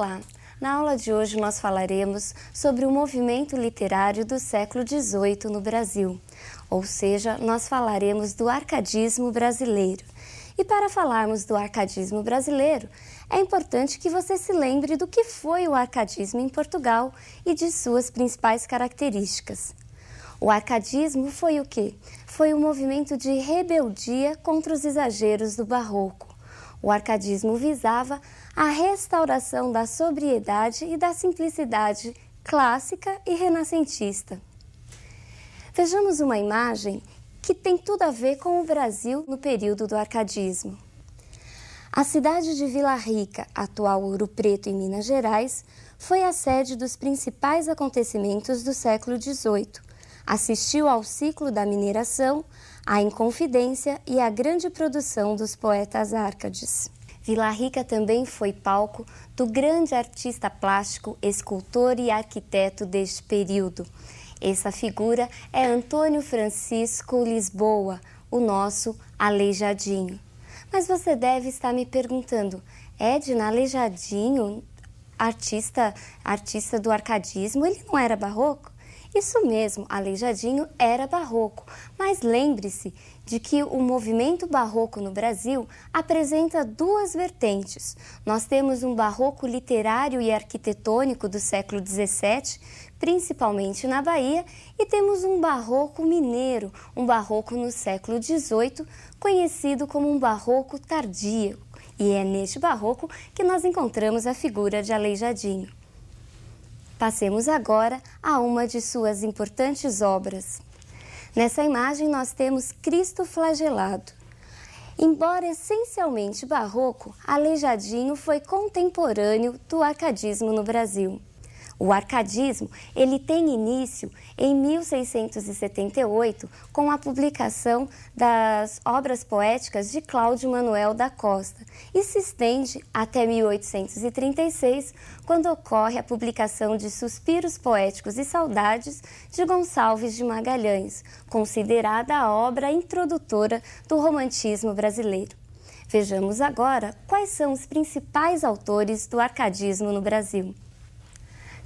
Olá! Na aula de hoje nós falaremos sobre o movimento literário do século XVIII no Brasil, ou seja, nós falaremos do arcadismo brasileiro. E para falarmos do arcadismo brasileiro, é importante que você se lembre do que foi o arcadismo em Portugal e de suas principais características. O arcadismo foi o quê? Foi um movimento de rebeldia contra os exageros do barroco o arcadismo visava a restauração da sobriedade e da simplicidade clássica e renascentista. Vejamos uma imagem que tem tudo a ver com o Brasil no período do arcadismo. A cidade de Vila Rica, atual Ouro Preto, em Minas Gerais, foi a sede dos principais acontecimentos do século XVIII, assistiu ao ciclo da mineração, à Inconfidência e à grande produção dos poetas árcades. Vila Rica também foi palco do grande artista plástico, escultor e arquiteto deste período. Essa figura é Antônio Francisco Lisboa, o nosso Aleijadinho. Mas você deve estar me perguntando, Edna Aleijadinho, artista, artista do arcadismo, ele não era barroco? Isso mesmo, Aleijadinho era barroco, mas lembre-se de que o movimento barroco no Brasil apresenta duas vertentes. Nós temos um barroco literário e arquitetônico do século XVII, principalmente na Bahia, e temos um barroco mineiro, um barroco no século XVIII, conhecido como um barroco tardio. E é neste barroco que nós encontramos a figura de Aleijadinho. Passemos agora a uma de suas importantes obras. Nessa imagem, nós temos Cristo flagelado. Embora essencialmente barroco, Aleijadinho foi contemporâneo do arcadismo no Brasil. O arcadismo, ele tem início em 1678 com a publicação das obras poéticas de Cláudio Manuel da Costa e se estende até 1836, quando ocorre a publicação de Suspiros Poéticos e Saudades de Gonçalves de Magalhães, considerada a obra introdutora do romantismo brasileiro. Vejamos agora quais são os principais autores do arcadismo no Brasil.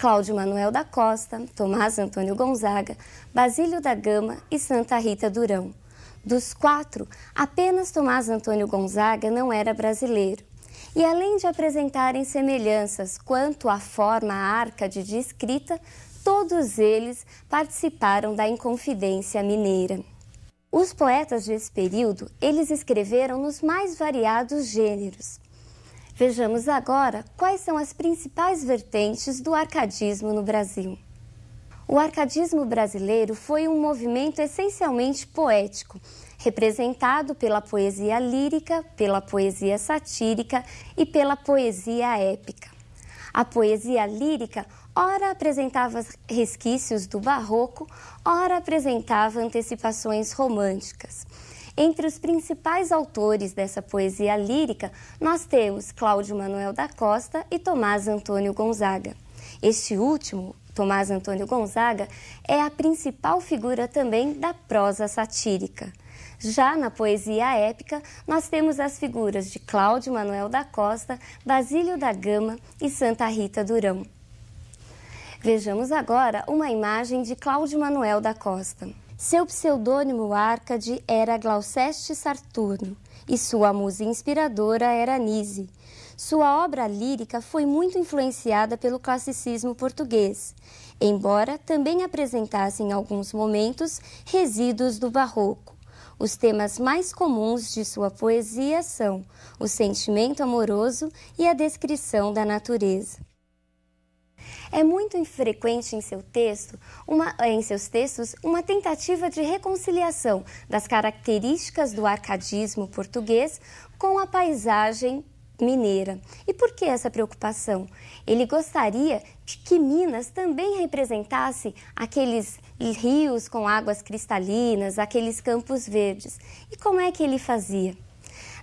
Cláudio Manuel da Costa, Tomás Antônio Gonzaga, Basílio da Gama e Santa Rita Durão. Dos quatro, apenas Tomás Antônio Gonzaga não era brasileiro. E além de apresentarem semelhanças quanto à forma arcade de escrita, todos eles participaram da Inconfidência Mineira. Os poetas desse período, eles escreveram nos mais variados gêneros. Vejamos agora quais são as principais vertentes do arcadismo no Brasil. O arcadismo brasileiro foi um movimento essencialmente poético, representado pela poesia lírica, pela poesia satírica e pela poesia épica. A poesia lírica ora apresentava resquícios do barroco, ora apresentava antecipações românticas. Entre os principais autores dessa poesia lírica, nós temos Cláudio Manuel da Costa e Tomás Antônio Gonzaga. Este último, Tomás Antônio Gonzaga, é a principal figura também da prosa satírica. Já na poesia épica, nós temos as figuras de Cláudio Manuel da Costa, Basílio da Gama e Santa Rita Durão. Vejamos agora uma imagem de Cláudio Manuel da Costa. Seu pseudônimo Arcade era Glauceste Saturno e sua musa inspiradora era Nise. Sua obra lírica foi muito influenciada pelo classicismo português, embora também apresentasse em alguns momentos resíduos do barroco. Os temas mais comuns de sua poesia são o sentimento amoroso e a descrição da natureza. É muito infrequente em, seu texto, uma, em seus textos uma tentativa de reconciliação das características do arcadismo português com a paisagem mineira. E por que essa preocupação? Ele gostaria de que Minas também representasse aqueles rios com águas cristalinas, aqueles campos verdes. E como é que ele fazia?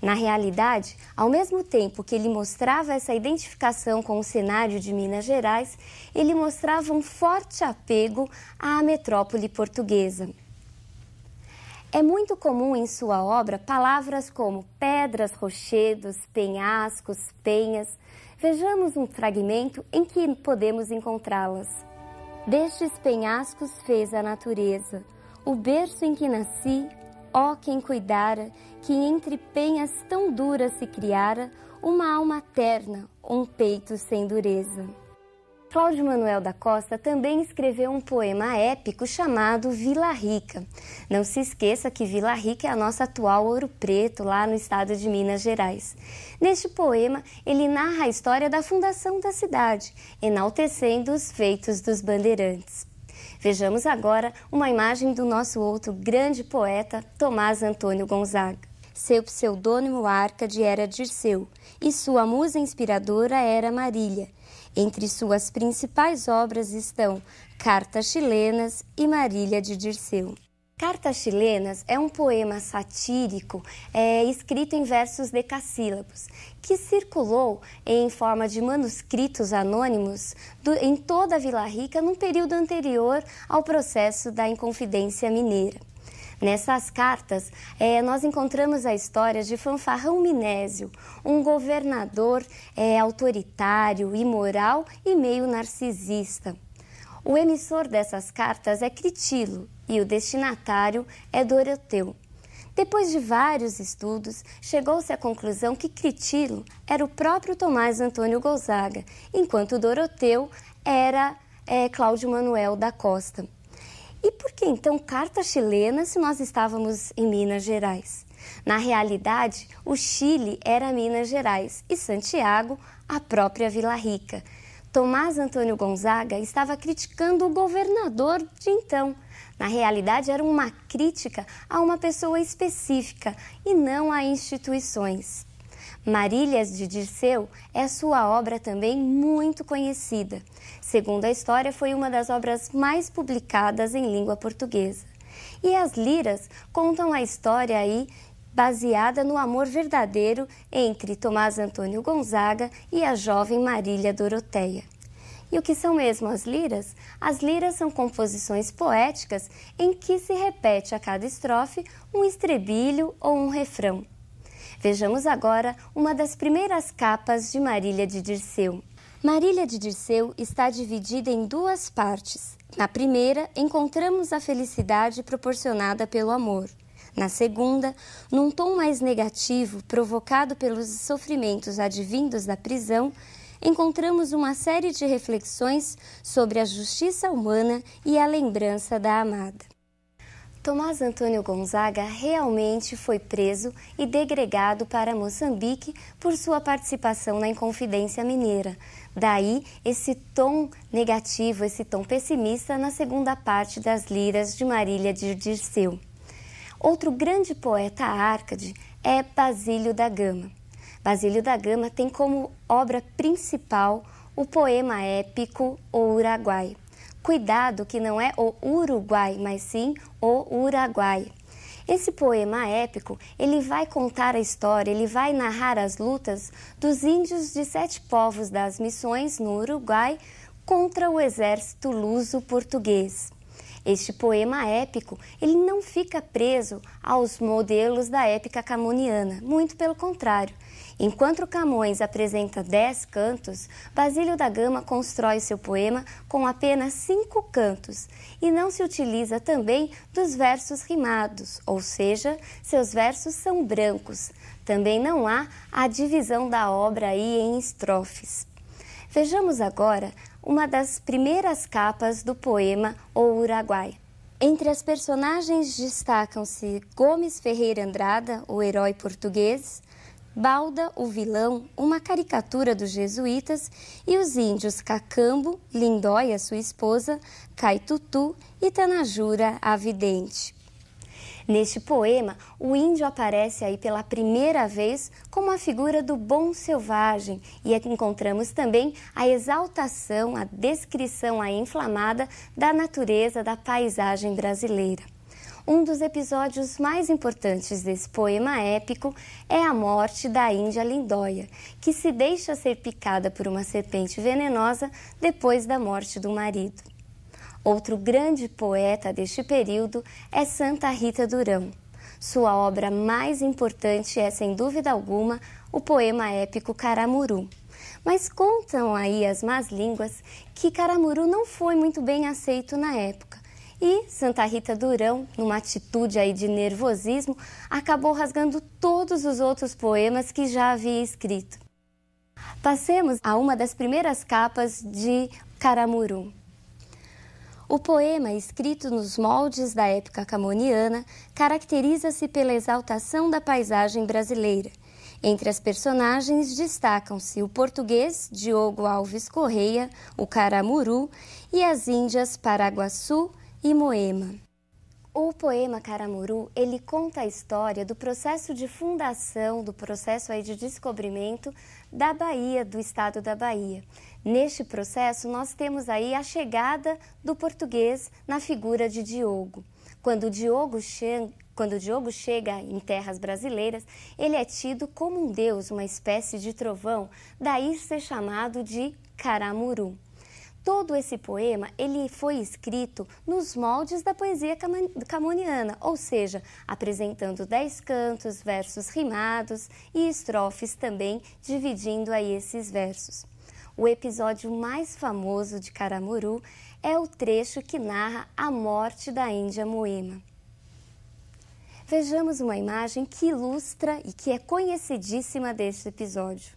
Na realidade, ao mesmo tempo que ele mostrava essa identificação com o cenário de Minas Gerais, ele mostrava um forte apego à metrópole portuguesa. É muito comum em sua obra palavras como pedras, rochedos, penhascos, penhas. Vejamos um fragmento em que podemos encontrá-las. Destes penhascos fez a natureza, o berço em que nasci, Ó oh, quem cuidara que entre penhas tão duras se criara uma alma terna, um peito sem dureza. Cláudio Manuel da Costa também escreveu um poema épico chamado Vila Rica. Não se esqueça que Vila Rica é a nossa atual Ouro Preto, lá no estado de Minas Gerais. Neste poema, ele narra a história da fundação da cidade, enaltecendo os feitos dos bandeirantes. Vejamos agora uma imagem do nosso outro grande poeta, Tomás Antônio Gonzaga. Seu pseudônimo Arcade era Dirceu e sua musa inspiradora era Marília. Entre suas principais obras estão Cartas Chilenas e Marília de Dirceu. Cartas Chilenas é um poema satírico é, escrito em versos decassílabos, que circulou em forma de manuscritos anônimos do, em toda a Vila Rica num período anterior ao processo da Inconfidência Mineira. Nessas cartas, é, nós encontramos a história de Fanfarrão Minésio, um governador é, autoritário, imoral e meio narcisista. O emissor dessas cartas é Critilo, e o destinatário é Doroteu. Depois de vários estudos, chegou-se à conclusão que Critilo era o próprio Tomás Antônio Gonzaga, enquanto Doroteu era é, Cláudio Manuel da Costa. E por que então carta chilena se nós estávamos em Minas Gerais? Na realidade, o Chile era Minas Gerais e Santiago a própria Vila Rica. Tomás Antônio Gonzaga estava criticando o governador de então, na realidade, era uma crítica a uma pessoa específica e não a instituições. Marílias de Dirceu é sua obra também muito conhecida. Segundo a história, foi uma das obras mais publicadas em língua portuguesa. E as liras contam a história aí baseada no amor verdadeiro entre Tomás Antônio Gonzaga e a jovem Marília Doroteia. E o que são mesmo as liras? As liras são composições poéticas em que se repete a cada estrofe um estrebilho ou um refrão. Vejamos agora uma das primeiras capas de Marília de Dirceu. Marília de Dirceu está dividida em duas partes. Na primeira, encontramos a felicidade proporcionada pelo amor. Na segunda, num tom mais negativo, provocado pelos sofrimentos advindos da prisão, encontramos uma série de reflexões sobre a justiça humana e a lembrança da amada. Tomás Antônio Gonzaga realmente foi preso e degregado para Moçambique por sua participação na Inconfidência Mineira. Daí esse tom negativo, esse tom pessimista na segunda parte das liras de Marília de Dirceu. Outro grande poeta Árcade é Basílio da Gama. Basílio da Gama tem como obra principal o poema épico O Uruguai. Cuidado que não é o Uruguai, mas sim o Uruguai. Esse poema épico, ele vai contar a história, ele vai narrar as lutas dos índios de sete povos das missões no Uruguai contra o exército luso-português. Este poema épico, ele não fica preso aos modelos da épica camoniana, muito pelo contrário. Enquanto Camões apresenta dez cantos, Basílio da Gama constrói seu poema com apenas cinco cantos e não se utiliza também dos versos rimados, ou seja, seus versos são brancos. Também não há a divisão da obra aí em estrofes. Vejamos agora uma das primeiras capas do poema O Uruguai. Entre as personagens destacam-se Gomes Ferreira Andrada, o herói português, Balda, o vilão, uma caricatura dos jesuítas, e os índios Cacambo, Lindóia, sua esposa, Caitutu e Tanajura, a vidente. Neste poema, o índio aparece aí pela primeira vez como a figura do bom selvagem e aqui é encontramos também a exaltação, a descrição aí inflamada da natureza da paisagem brasileira. Um dos episódios mais importantes desse poema épico é a morte da Índia Lindóia, que se deixa ser picada por uma serpente venenosa depois da morte do marido. Outro grande poeta deste período é Santa Rita Durão. Sua obra mais importante é, sem dúvida alguma, o poema épico Caramuru. Mas contam aí as más línguas que Caramuru não foi muito bem aceito na época, e Santa Rita Durão, numa atitude aí de nervosismo, acabou rasgando todos os outros poemas que já havia escrito. Passemos a uma das primeiras capas de Caramuru. O poema, escrito nos moldes da época camoniana, caracteriza-se pela exaltação da paisagem brasileira. Entre as personagens destacam-se o português Diogo Alves Correia, o Caramuru, e as índias Paraguaçu, e Moema. O poema Caramuru, ele conta a história do processo de fundação, do processo aí de descobrimento da Bahia, do estado da Bahia. Neste processo, nós temos aí a chegada do português na figura de Diogo. Quando Diogo, Quando Diogo chega em terras brasileiras, ele é tido como um deus, uma espécie de trovão, daí ser chamado de Caramuru. Todo esse poema ele foi escrito nos moldes da poesia camoniana, ou seja, apresentando dez cantos, versos rimados e estrofes também dividindo aí esses versos. O episódio mais famoso de Caramuru é o trecho que narra a morte da Índia Moema. Vejamos uma imagem que ilustra e que é conhecidíssima deste episódio.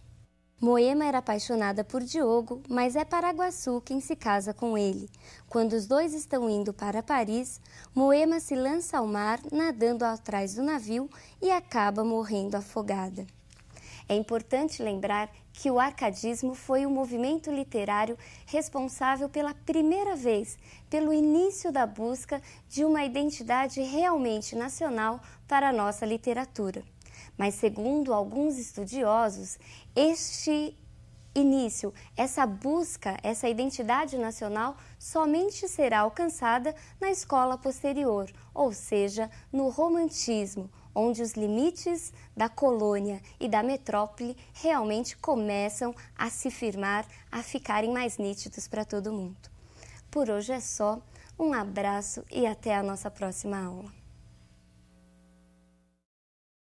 Moema era apaixonada por Diogo, mas é Paraguaçu quem se casa com ele. Quando os dois estão indo para Paris, Moema se lança ao mar, nadando atrás do navio e acaba morrendo afogada. É importante lembrar que o arcadismo foi o movimento literário responsável pela primeira vez pelo início da busca de uma identidade realmente nacional para a nossa literatura. Mas, segundo alguns estudiosos, este início, essa busca, essa identidade nacional somente será alcançada na escola posterior, ou seja, no romantismo, onde os limites da colônia e da metrópole realmente começam a se firmar, a ficarem mais nítidos para todo mundo. Por hoje é só, um abraço e até a nossa próxima aula.